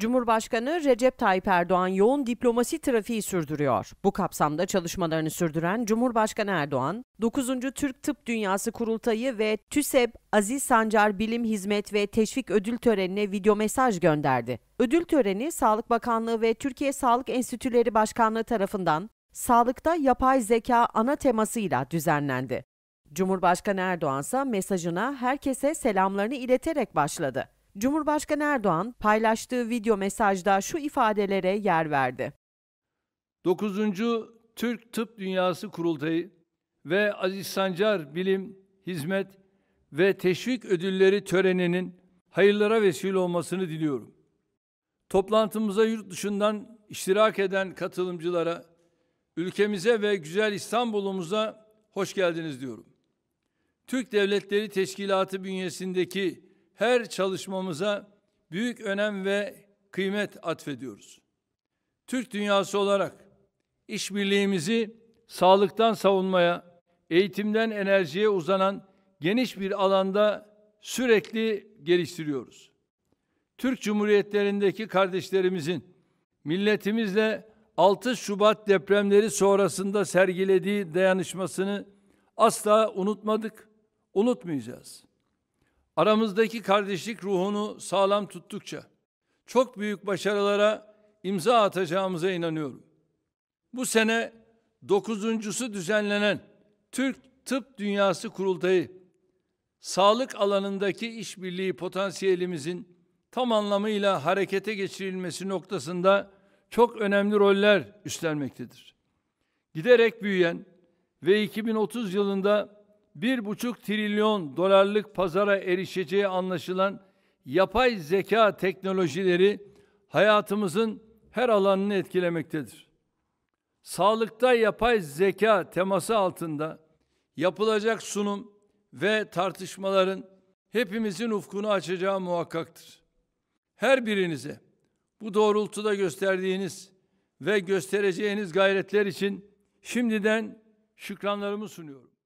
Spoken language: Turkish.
Cumhurbaşkanı Recep Tayyip Erdoğan yoğun diplomasi trafiği sürdürüyor. Bu kapsamda çalışmalarını sürdüren Cumhurbaşkanı Erdoğan, 9. Türk Tıp Dünyası Kurultayı ve TÜSEB Aziz Sancar Bilim Hizmet ve Teşvik Ödül Töreni'ne video mesaj gönderdi. Ödül töreni Sağlık Bakanlığı ve Türkiye Sağlık Enstitüleri Başkanlığı tarafından sağlıkta yapay zeka ana temasıyla düzenlendi. Cumhurbaşkanı Erdoğan ise mesajına herkese selamlarını ileterek başladı. Cumhurbaşkanı Erdoğan paylaştığı video mesajda şu ifadelere yer verdi. 9. Türk Tıp Dünyası Kurultayı ve Aziz Sancar Bilim, Hizmet ve Teşvik Ödülleri töreninin hayırlara vesile olmasını diliyorum. Toplantımıza yurt dışından iştirak eden katılımcılara, ülkemize ve güzel İstanbul'umuza hoş geldiniz diyorum. Türk Devletleri Teşkilatı bünyesindeki her çalışmamıza büyük önem ve kıymet atfediyoruz. Türk dünyası olarak işbirliğimizi sağlıktan savunmaya, eğitimden enerjiye uzanan geniş bir alanda sürekli geliştiriyoruz. Türk Cumhuriyetlerindeki kardeşlerimizin milletimizle 6 Şubat depremleri sonrasında sergilediği dayanışmasını asla unutmadık, unutmayacağız. Aramızdaki kardeşlik ruhunu sağlam tuttukça çok büyük başarılara imza atacağımıza inanıyorum. Bu sene dokuzuncusu düzenlenen Türk Tıp Dünyası Kurultayı sağlık alanındaki işbirliği potansiyelimizin tam anlamıyla harekete geçirilmesi noktasında çok önemli roller üstlenmektedir. Giderek büyüyen ve 2030 yılında 1,5 trilyon dolarlık pazara erişeceği anlaşılan yapay zeka teknolojileri hayatımızın her alanını etkilemektedir. Sağlıkta yapay zeka teması altında yapılacak sunum ve tartışmaların hepimizin ufkunu açacağı muhakkaktır. Her birinize bu doğrultuda gösterdiğiniz ve göstereceğiniz gayretler için şimdiden şükranlarımı sunuyorum.